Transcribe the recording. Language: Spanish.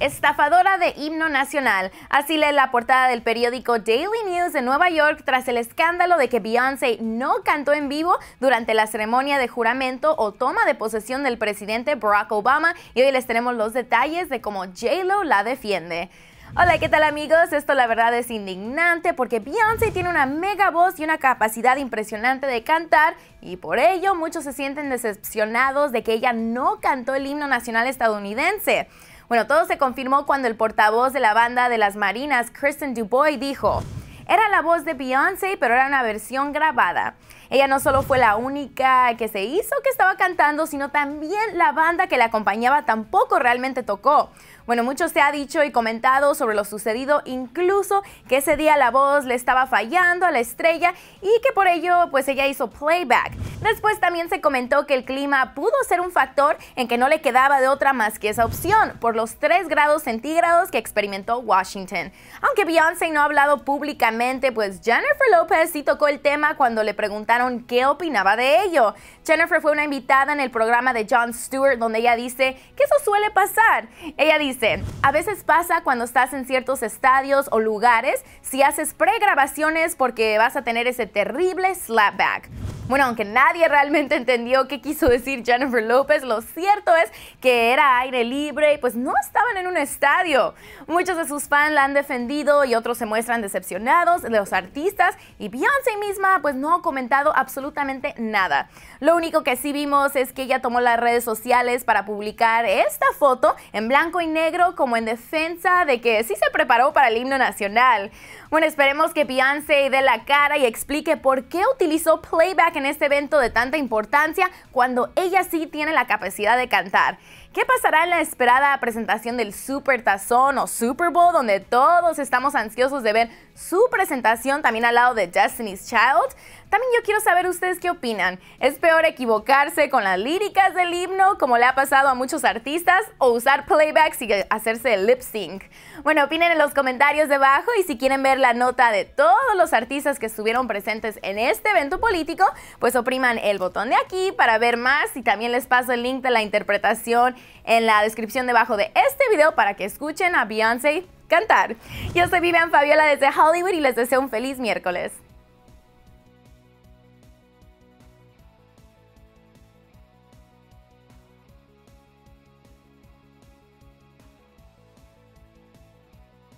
estafadora de himno nacional. Así lee la portada del periódico Daily News de Nueva York tras el escándalo de que Beyoncé no cantó en vivo durante la ceremonia de juramento o toma de posesión del presidente Barack Obama y hoy les tenemos los detalles de cómo JLo lo la defiende. Hola, ¿qué tal amigos? Esto la verdad es indignante porque Beyoncé tiene una mega voz y una capacidad impresionante de cantar y por ello muchos se sienten decepcionados de que ella no cantó el himno nacional estadounidense. Bueno, todo se confirmó cuando el portavoz de la banda de las Marinas, Kristen Dubois, dijo, era la voz de Beyoncé, pero era una versión grabada. Ella no solo fue la única que se hizo que estaba cantando, sino también la banda que la acompañaba tampoco realmente tocó. Bueno, mucho se ha dicho y comentado sobre lo sucedido, incluso que ese día la voz le estaba fallando a la estrella y que por ello pues ella hizo playback. Después también se comentó que el clima pudo ser un factor en que no le quedaba de otra más que esa opción, por los 3 grados centígrados que experimentó Washington. Aunque Beyoncé no ha hablado públicamente, pues Jennifer Lopez sí tocó el tema cuando le preguntaron qué opinaba de ello. Jennifer fue una invitada en el programa de Jon Stewart donde ella dice que eso suele pasar. Ella dice, a veces pasa cuando estás en ciertos estadios o lugares si haces pregrabaciones porque vas a tener ese terrible slapback. Bueno, aunque nadie realmente entendió qué quiso decir Jennifer López, lo cierto es que era aire libre y pues no estaban en un estadio. Muchos de sus fans la han defendido y otros se muestran decepcionados de los artistas y Beyoncé misma pues no ha comentado absolutamente nada. Lo único que sí vimos es que ella tomó las redes sociales para publicar esta foto en blanco y negro como en defensa de que sí se preparó para el himno nacional. Bueno, esperemos que Beyoncé dé la cara y explique por qué utilizó playback en este evento de tanta importancia cuando ella sí tiene la capacidad de cantar. ¿Qué pasará en la esperada presentación del Super Tazón o Super Bowl, donde todos estamos ansiosos de ver su presentación también al lado de Destiny's Child? También yo quiero saber ustedes qué opinan. ¿Es peor equivocarse con las líricas del himno, como le ha pasado a muchos artistas, o usar playbacks y hacerse lip sync? Bueno, opinen en los comentarios debajo y si quieren ver la nota de todos los artistas que estuvieron presentes en este evento político, pues opriman el botón de aquí para ver más y también les paso el link de la interpretación en la descripción debajo de este video para que escuchen a Beyoncé cantar. Yo soy Vivian Fabiola desde Hollywood y les deseo un feliz miércoles.